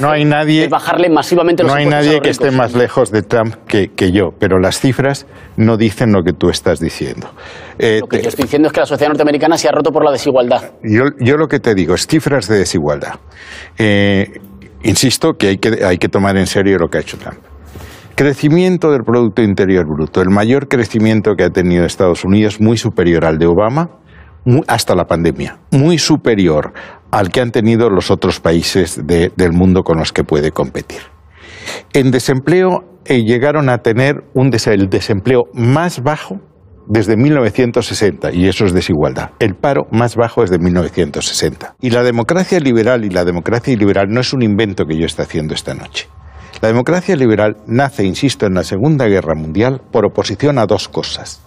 no hay nadie, que esté más lejos de Trump que, yo, pero las cifras no dicen lo que tú estás diciendo. Eh, lo que yo estoy diciendo es que la sociedad norteamericana se ha roto por la desigualdad. Yo, lo que te digo es cifras de desigualdad. Eh, insisto que hay, que hay que tomar en serio lo que ha hecho Trump. Crecimiento del Producto Interior Bruto, el mayor crecimiento que ha tenido Estados Unidos, muy superior al de Obama, hasta la pandemia, muy superior al que han tenido los otros países del mundo con los que puede competir. En desempleo eh, llegaron a tener un el desempleo más bajo desde 1960, y eso es desigualdad. El paro más bajo es de 1960. Y la democracia liberal y la democracia liberal no es un invento que yo esté haciendo esta noche. La democracia liberal nace, insisto, en la Segunda Guerra Mundial por oposición a dos cosas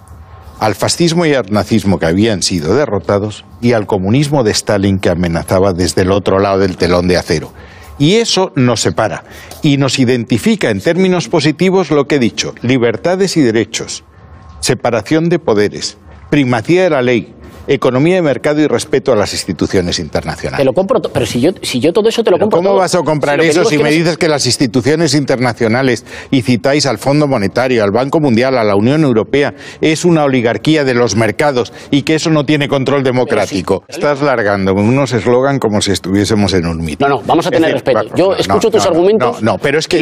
al fascismo y al nazismo que habían sido derrotados y al comunismo de Stalin que amenazaba desde el otro lado del telón de acero. Y eso nos separa y nos identifica en términos positivos lo que he dicho, libertades y derechos, separación de poderes, primacía de la ley, economía de mercado y respeto a las instituciones internacionales. Te lo compro, todo. pero si yo, si yo todo eso te lo compro. ¿Cómo vas a comprar eso si me dices que las instituciones internacionales y citáis al Fondo Monetario, al Banco Mundial, a la Unión Europea, es una oligarquía de los mercados y que eso no tiene control democrático? Estás largando unos eslogan como si estuviésemos en un mito. No, no, vamos a tener respeto. Yo escucho tus argumentos. No, pero es que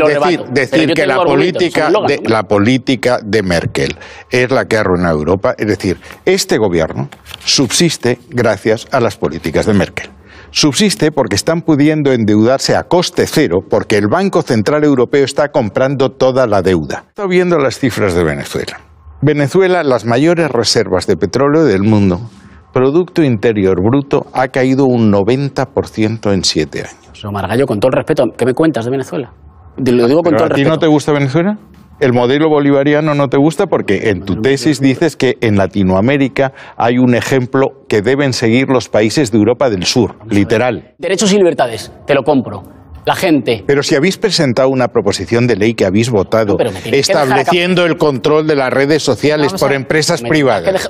decir, que la política, de, la política de Merkel es la que arruina a Europa, es decir, este gobierno subsiste gracias a las políticas de Merkel. Subsiste porque están pudiendo endeudarse a coste cero porque el Banco Central Europeo está comprando toda la deuda. Está viendo las cifras de Venezuela. Venezuela, las mayores reservas de petróleo del mundo, Producto Interior Bruto ha caído un 90% en siete años. Margallo, con todo el respeto, ¿qué me cuentas de Venezuela? Lo digo con todo el respeto ti no te gusta Venezuela? el modelo bolivariano no te gusta porque en tu tesis dices que en Latinoamérica hay un ejemplo que deben seguir los países de Europa del Sur, literal. Derechos y libertades, te lo compro. La gente. Pero si habéis presentado una proposición de ley que habéis votado estableciendo el control de las redes sociales por empresas privadas.